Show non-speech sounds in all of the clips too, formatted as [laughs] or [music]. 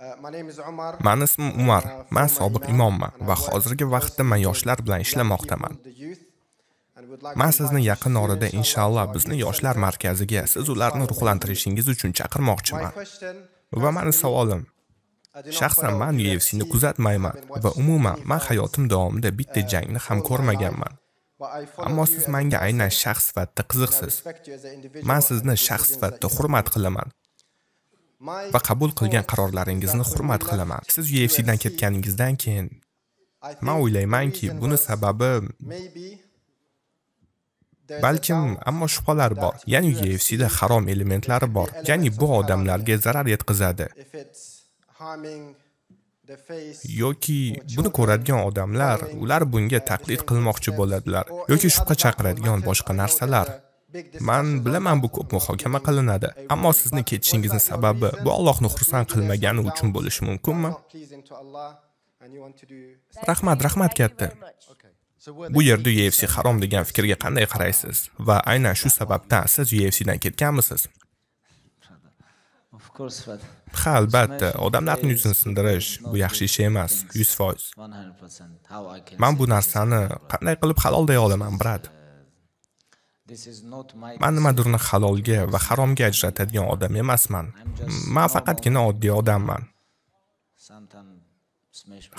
Uh, mani ismim uh, umar man sobiq imomman va hozirgi vaqtda man yoshlar bilan ishlamoqdaman man sizni yaqin orada inshaalloh bizni yoshlar markaziga siz ularni uh, ruhlantirishingiz uchun chaqirmoqchiman va mani savolim shaxsan man ufcni kuzatmayman va umuman man hayotim davomida bitta jangni ham ko'rmaganman ammo siz menga aynan shaxs sifatida qiziqsiz man sizni shaxs sifatida hurmat qilaman va qabul qilgan qarorlaringizni hurmat qilaman. Siz UFCdan ketganingizdan keyin men o'ylaymanki, buni sababi balkim ammo shubhalar bor. Ya'ni UFCda harom elementlari bor. Ya'ni bu odamlarga zarar yetkazadi. yoki buni ko'radigan odamlar ular bunga taqlid qilmoqchi bo'ladilar yoki shubha chaqiradigan boshqa narsalar man bilaman bu ko'p muhokama qilinadi ammo sizni ketishingizni sababi bu allohni xursand qilmagani uchun bo'lishi mumkinmi rahmat rahmat katta bu yerda ufc harom degan fikrga qanday qaraysiz va aynan shu sababdan siz ufcdan ketganmisiz ha albatta odamlarni yuzini sindirish bu yaxshi ish emas yuz foiz man bu narsani qanday qilib halol deya olaman brat man nimadirni halolga va haromga ajratadigan odam emasman man faqatgina oddiy odamman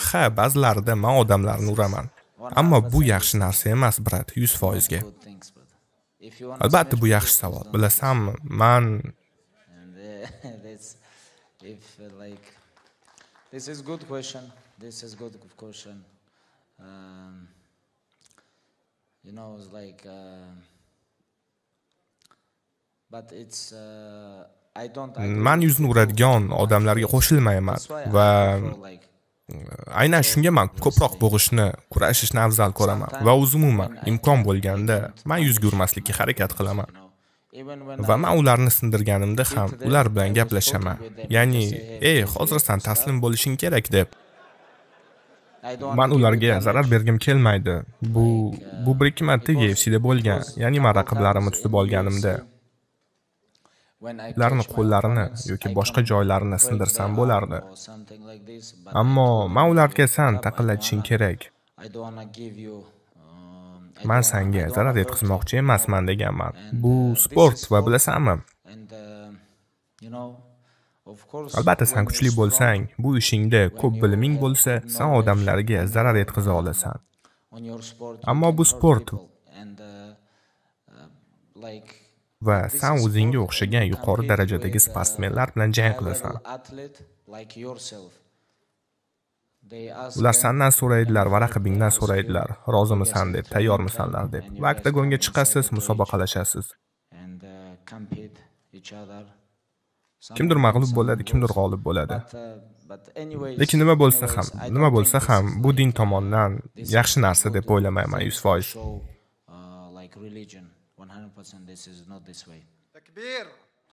ha ba'zilarida man odamlarni uraman ammo bu yaxshi narsa emas brat yuz foizga albatta bu yaxshi savol bilasanmi man uh, [laughs] uh, This is good question. This is good question. Um, you know, it's like uh, Uh, man yuzini uradigan odamlarga qo'shilmayman va uh, aynan shunga man ko'proq bo'g'ishni kurashishni afzal ko'raman va o'zi umuman imkon bo'lganda man yuzga urmaslikka harakat qilaman va man ularni sindirganimda ham ular bilan gaplashaman ya'ni ey hozir san taslim bo'lishing kerak deb man ularga zarar bergim kelmaydi bu bu bir ikki uh, marta ufcda bo'lgan ya'ni man raqiblarimni tutib olganimda ularni qo'llarini yoki boshqa joylarini sindirsam bo'lardi ammo man ularga san taqillatishing kerak um, man senga zarar yetkazmoqchi emasman deganman uh, bu sport va bilasanmi uh, albatta san kuchli bo'lsang bu ishingda ko'p biliming bo'lsa san odamlarga zarar uh, yetkaza olasan ammo bu sport va san o'zingga o'xshagan yuqori darajadagi uh, sportsmenlar bilan jang qilasan. Ular sandan so'raydilar va raqibingdan so'raydilar, rozimisan deb, tayyormisanlar deb. Va oktagonga chiqasiz, musobaqalashasiz. Uh, kimdir mag'lub bo'ladi, kimdir g'olib bo'ladi. Uh, lekin nima bo'lsa ham nima bo'lsa ham bu din tomonidan yaxshi narsa deb o'ylamayman yuz foiz 100% this is not this way.